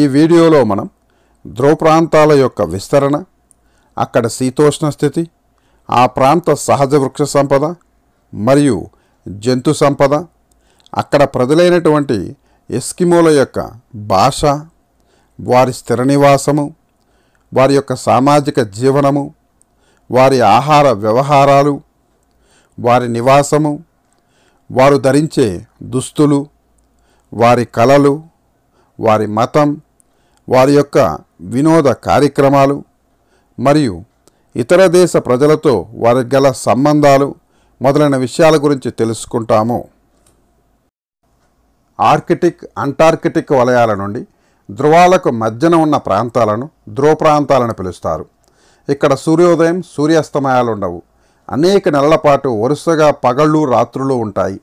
ఈ వీడియోలో మనం ధ్రువ ప్రాంతాల యొక్క విస్తరణ అక్కడ శీతోష్ణ స్థితి ఆ ప్రాంత సహజ వృక్ష సంపద మరియు జంతు సంపద అక్కడ ప్రజలైనటువంటి ఎస్కిమోల యొక్క భాష వారి స్థిర నివాసము వారి యొక్క సామాజిక జీవనము వారి ఆహార వ్యవహారాలు వారి నివాసము వారు ధరించే దుస్తులు వారి కళలు వారి మతం వారి యొక్క వినోద కార్యక్రమాలు మరియు ఇతర దేశ ప్రజలతో వారి గల సంబంధాలు మొదలైన విషయాల గురించి తెలుసుకుంటాము ఆర్కిటిక్ అంటార్కిటిక్ వలయాల నుండి ధ్రువాలకు మధ్యన ఉన్న ప్రాంతాలను ధ్రువ ప్రాంతాలను పిలుస్తారు ఇక్కడ సూర్యోదయం సూర్యాస్తమయాలు ఉండవు అనేక నెలల పాటు వరుసగా పగళ్ళు రాత్రులు ఉంటాయి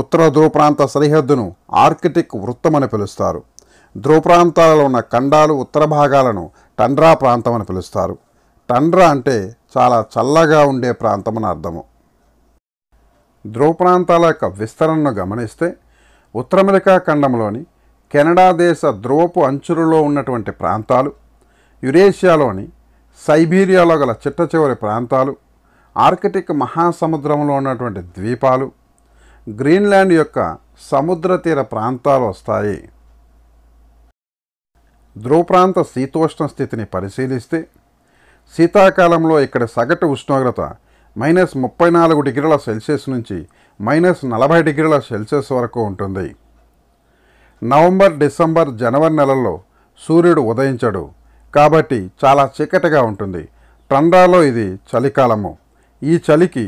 ఉత్తర ధ్రువ ప్రాంత సరిహద్దును ఆర్కిటిక్ వృత్తమని పిలుస్తారు ప్రాంతాలలో ఉన్న ఖండాలు ఉత్తర భాగాలను టండ్రా ప్రాంతం అని పిలుస్తారు టండ్రా అంటే చాలా చల్లగా ఉండే ప్రాంతం అని అర్థము ప్రాంతాల యొక్క విస్తరణను గమనిస్తే ఉత్తర అమెరికా ఖండంలోని కెనడా దేశ ధ్రువపు అంచులలో ఉన్నటువంటి ప్రాంతాలు యురేషియాలోని సైబీరియాలో గల చిట్ట చివరి ప్రాంతాలు ఆర్కిటిక్ మహాసముద్రంలో ఉన్నటువంటి ద్వీపాలు గ్రీన్లాండ్ యొక్క సముద్ర తీర ప్రాంతాలు వస్తాయి ధ్రువప్రాంత శీతోష్ణ స్థితిని పరిశీలిస్తే శీతాకాలంలో ఇక్కడ సగటు ఉష్ణోగ్రత మైనస్ ముప్పై నాలుగు డిగ్రీల సెల్సియస్ నుంచి మైనస్ నలభై డిగ్రీల సెల్సియస్ వరకు ఉంటుంది నవంబర్ డిసెంబర్ జనవరి నెలల్లో సూర్యుడు ఉదయించడు కాబట్టి చాలా చీకటిగా ఉంటుంది టండ్రాలో ఇది చలికాలము ఈ చలికి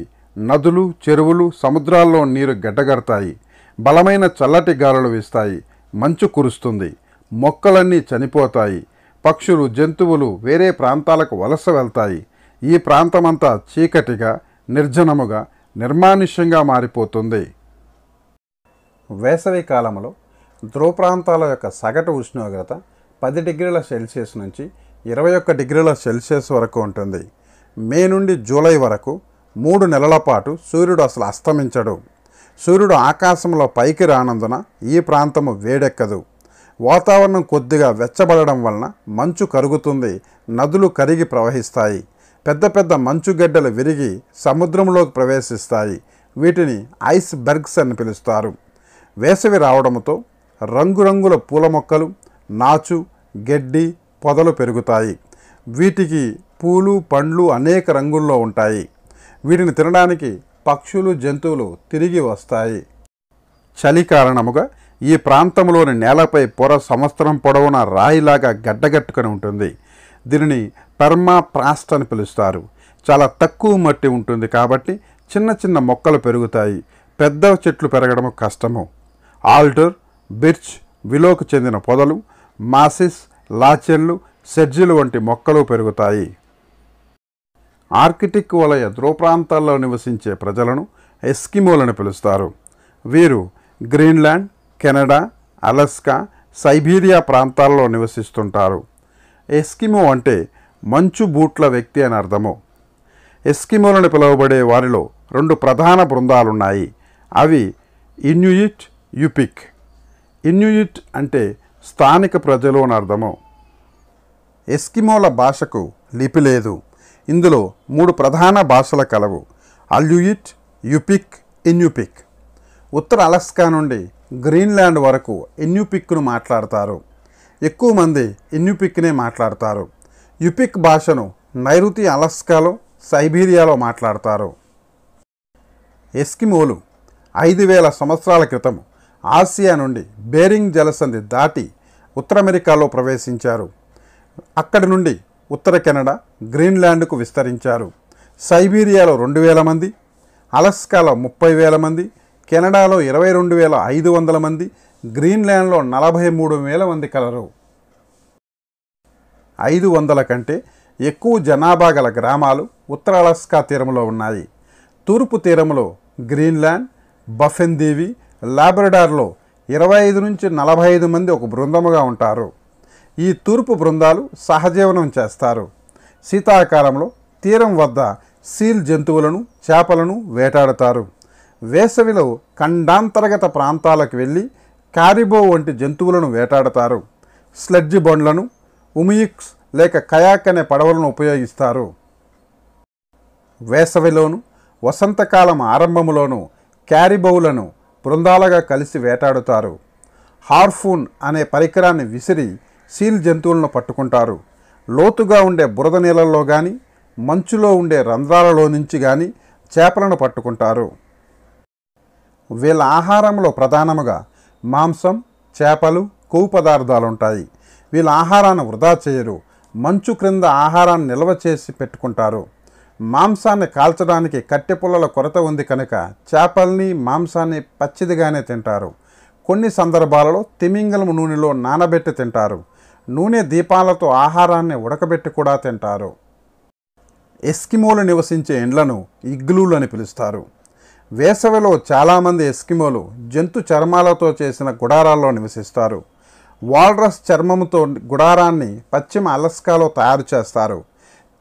నదులు చెరువులు సముద్రాల్లో నీరు గడ్డగడతాయి బలమైన చల్లటి గాలులు వీస్తాయి మంచు కురుస్తుంది మొక్కలన్నీ చనిపోతాయి పక్షులు జంతువులు వేరే ప్రాంతాలకు వలస వెళ్తాయి ఈ ప్రాంతమంతా చీకటిగా నిర్జనముగా నిర్మానుష్యంగా మారిపోతుంది వేసవి కాలంలో ధ్రువ ప్రాంతాల యొక్క సగటు ఉష్ణోగ్రత పది డిగ్రీల సెల్సియస్ నుంచి ఇరవై ఒక్క డిగ్రీల సెల్సియస్ వరకు ఉంటుంది మే నుండి జూలై వరకు మూడు నెలల పాటు సూర్యుడు అసలు అస్తమించడు సూర్యుడు ఆకాశంలో పైకి రానందున ఈ ప్రాంతము వేడెక్కదు వాతావరణం కొద్దిగా వెచ్చబడడం వలన మంచు కరుగుతుంది నదులు కరిగి ప్రవహిస్తాయి పెద్ద పెద్ద మంచుగడ్డలు విరిగి సముద్రంలోకి ప్రవేశిస్తాయి వీటిని ఐస్ బర్గ్స్ అని పిలుస్తారు వేసవి రావడంతో రంగురంగుల పూల మొక్కలు నాచు గడ్డి పొదలు పెరుగుతాయి వీటికి పూలు పండ్లు అనేక రంగుల్లో ఉంటాయి వీటిని తినడానికి పక్షులు జంతువులు తిరిగి వస్తాయి చలి కారణముగా ఈ ప్రాంతంలోని నేలపై పొర సంవత్సరం పొడవునా రాయిలాగా గడ్డగట్టుకొని ఉంటుంది దీనిని పెర్మా ప్రాస్ట్ అని పిలుస్తారు చాలా తక్కువ మట్టి ఉంటుంది కాబట్టి చిన్న చిన్న మొక్కలు పెరుగుతాయి పెద్ద చెట్లు పెరగడం కష్టము ఆల్టర్ బిర్చ్ విలోకు చెందిన పొదలు మాసిస్ లాచెన్లు సెడ్జిలు వంటి మొక్కలు పెరుగుతాయి ఆర్కిటిక్ వలయ ప్రాంతాల్లో నివసించే ప్రజలను ఎస్కిమోలను పిలుస్తారు వీరు గ్రీన్లాండ్ కెనడా అలస్కా సైబీరియా ప్రాంతాల్లో నివసిస్తుంటారు ఎస్కిమో అంటే మంచు బూట్ల వ్యక్తి అని అర్థము ఎస్కిమోలను పిలువబడే వారిలో రెండు ప్రధాన బృందాలున్నాయి అవి ఇన్యుయిట్ యుపిక్ ఇన్యుయిట్ అంటే స్థానిక ప్రజలు అని అర్థము ఎస్కిమోల భాషకు లిపి లేదు ఇందులో మూడు ప్రధాన భాషల కలవు అల్యుయిట్ యుపిక్ ఇన్యుపిక్ ఉత్తర అలస్కా నుండి గ్రీన్లాండ్ వరకు ఎన్యూపిక్ను మాట్లాడతారు ఎక్కువ మంది ఎన్యూపిక్నే మాట్లాడతారు యుపిక్ భాషను నైరుతి అలస్కాలో సైబీరియాలో మాట్లాడతారు ఎస్కిమోలు ఐదు వేల సంవత్సరాల క్రితం ఆసియా నుండి బేరింగ్ జలసంధి దాటి ఉత్తర అమెరికాలో ప్రవేశించారు అక్కడి నుండి ఉత్తర కెనడా గ్రీన్లాండ్కు విస్తరించారు సైబీరియాలో రెండు వేల మంది అలస్కాలో ముప్పై వేల మంది కెనడాలో ఇరవై రెండు వేల ఐదు వందల మంది గ్రీన్లాండ్లో నలభై మూడు వేల మంది కలరు ఐదు వందల కంటే ఎక్కువ జనాభా గల గ్రామాలు ఉత్తర అలస్కా తీరంలో ఉన్నాయి తూర్పు తీరంలో గ్రీన్లాండ్ బఫెన్ దీవి లాబ్రడార్లో ఇరవై ఐదు నుంచి నలభై ఐదు మంది ఒక బృందముగా ఉంటారు ఈ తూర్పు బృందాలు సహజీవనం చేస్తారు శీతాకాలంలో తీరం వద్ద సీల్ జంతువులను చేపలను వేటాడతారు వేసవిలో ఖండాంతర్గత ప్రాంతాలకు వెళ్ళి కారిబో వంటి జంతువులను వేటాడతారు స్లెడ్జ్ బండ్లను ఉమియిక్స్ లేక కయాక్ అనే పడవలను ఉపయోగిస్తారు వేసవిలోను వసంతకాలం ఆరంభములోను క్యారిబౌలను బృందాలుగా కలిసి వేటాడుతారు హార్ఫూన్ అనే పరికరాన్ని విసిరి సీల్ జంతువులను పట్టుకుంటారు లోతుగా ఉండే బురద నీళ్ళల్లో కానీ మంచులో ఉండే రంధ్రాలలో నుంచి కానీ చేపలను పట్టుకుంటారు వీళ్ళ ఆహారంలో ప్రధానముగా మాంసం చేపలు కొవ్వు పదార్థాలు ఉంటాయి వీళ్ళ ఆహారాన్ని వృధా చేయరు మంచు క్రింద ఆహారాన్ని నిల్వ చేసి పెట్టుకుంటారు మాంసాన్ని కాల్చడానికి కట్టెపుల్లల కొరత ఉంది కనుక చేపల్ని మాంసాన్ని పచ్చిదిగానే తింటారు కొన్ని సందర్భాలలో తిమింగలం నూనెలో నానబెట్టి తింటారు నూనె దీపాలతో ఆహారాన్ని ఉడకబెట్టి కూడా తింటారు ఎస్కిమోలు నివసించే ఇండ్లను ఇగ్లూలు అని పిలుస్తారు వేసవిలో చాలామంది ఎస్కిమోలు జంతు చర్మాలతో చేసిన గుడారాల్లో నివసిస్తారు వాల్రస్ చర్మముతో గుడారాన్ని పశ్చిమ అలస్కాలో తయారు చేస్తారు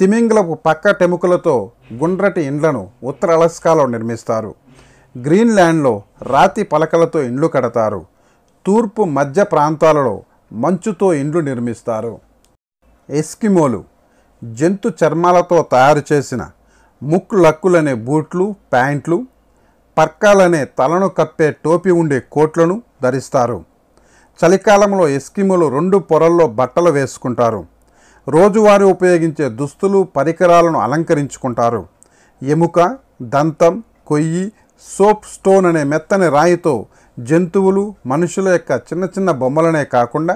తిమింగ్లపు పక్క టెముకలతో గుండ్రటి ఇండ్లను ఉత్తర అలస్కాలో నిర్మిస్తారు గ్రీన్లాండ్లో రాతి పలకలతో ఇండ్లు కడతారు తూర్పు మధ్య ప్రాంతాలలో మంచుతో ఇండ్లు నిర్మిస్తారు ఎస్కిమోలు జంతు చర్మాలతో తయారు చేసిన ముక్కు లక్కులనే బూట్లు ప్యాంట్లు పర్కాలనే తలను కప్పే టోపీ ఉండే కోట్లను ధరిస్తారు చలికాలంలో ఎస్కిములు రెండు పొరల్లో బట్టలు వేసుకుంటారు రోజువారీ ఉపయోగించే దుస్తులు పరికరాలను అలంకరించుకుంటారు ఎముక దంతం కొయ్యి సోప్ స్టోన్ అనే మెత్తని రాయితో జంతువులు మనుషుల యొక్క చిన్న చిన్న బొమ్మలనే కాకుండా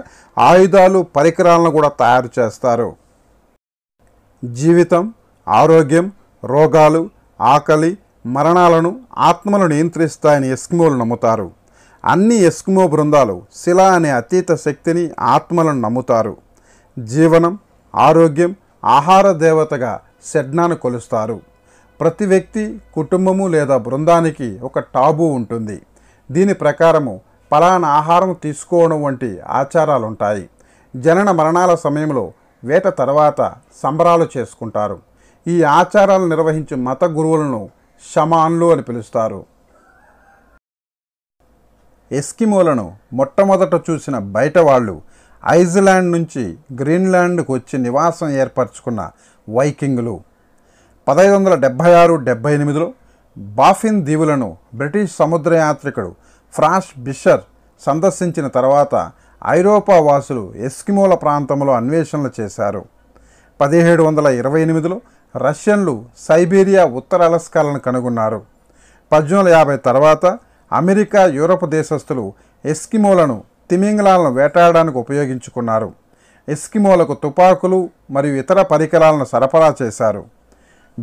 ఆయుధాలు పరికరాలను కూడా తయారు చేస్తారు జీవితం ఆరోగ్యం రోగాలు ఆకలి మరణాలను ఆత్మలను నియంత్రిస్తాయని ఎస్కిమోలు నమ్ముతారు అన్ని ఎస్కిమో బృందాలు శిల అనే అతీత శక్తిని ఆత్మలను నమ్ముతారు జీవనం ఆరోగ్యం ఆహార దేవతగా షడ్నాను కొలుస్తారు ప్రతి వ్యక్తి కుటుంబము లేదా బృందానికి ఒక టాబు ఉంటుంది దీని ప్రకారము పలానా ఆహారం తీసుకోవడం వంటి ఆచారాలు ఉంటాయి జనన మరణాల సమయంలో వేట తర్వాత సంబరాలు చేసుకుంటారు ఈ ఆచారాలు నిర్వహించే మత గురువులను షమాన్లు అని పిలుస్తారు ఎస్కిమోలను మొట్టమొదట చూసిన బయట వాళ్ళు ఐజ్లాండ్ నుంచి గ్రీన్లాండ్కు వచ్చి నివాసం ఏర్పరచుకున్న వైకింగ్లు పదహైదు వందల డెబ్భై ఆరు డెబ్భై ఎనిమిదిలో బాఫిన్ దీవులను బ్రిటిష్ సముద్రయాత్రికుడు ఫ్రాష్ బిషర్ సందర్శించిన తర్వాత ఐరోపా వాసులు ఎస్కిమోల ప్రాంతంలో అన్వేషణలు చేశారు పదిహేడు వందల ఇరవై ఎనిమిదిలో రష్యన్లు సైబీరియా ఉత్తర అలస్కాలను కనుగొన్నారు పద్దెనిమిది యాభై తర్వాత అమెరికా యూరప్ దేశస్థులు ఎస్కిమోలను తిమింగలాలను వేటాడడానికి ఉపయోగించుకున్నారు ఎస్కిమోలకు తుపాకులు మరియు ఇతర పరికరాలను సరఫరా చేశారు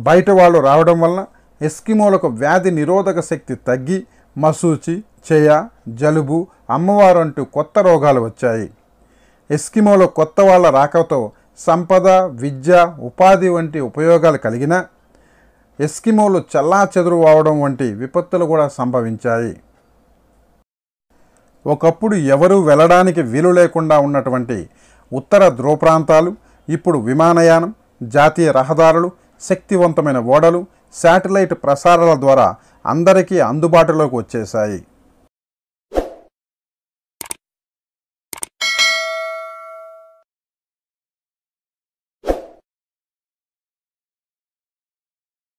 బయట వాళ్ళు రావడం వలన ఎస్కిమోలకు వ్యాధి నిరోధక శక్తి తగ్గి మసూచి చేయ జలుబు అమ్మవారు వంటి కొత్త రోగాలు వచ్చాయి ఎస్కిమోలో కొత్త వాళ్ళ రాకతో సంపద విద్య ఉపాధి వంటి ఉపయోగాలు కలిగిన ఎస్కిమోలు చల్లా చెదురు అవడం వంటి విపత్తులు కూడా సంభవించాయి ఒకప్పుడు ఎవరూ వెళ్ళడానికి వీలు లేకుండా ఉన్నటువంటి ఉత్తర ధ్రువ ప్రాంతాలు ఇప్పుడు విమానయానం జాతీయ రహదారులు శక్తివంతమైన ఓడలు శాటిలైట్ ప్రసారాల ద్వారా అందరికీ అందుబాటులోకి వచ్చేశాయి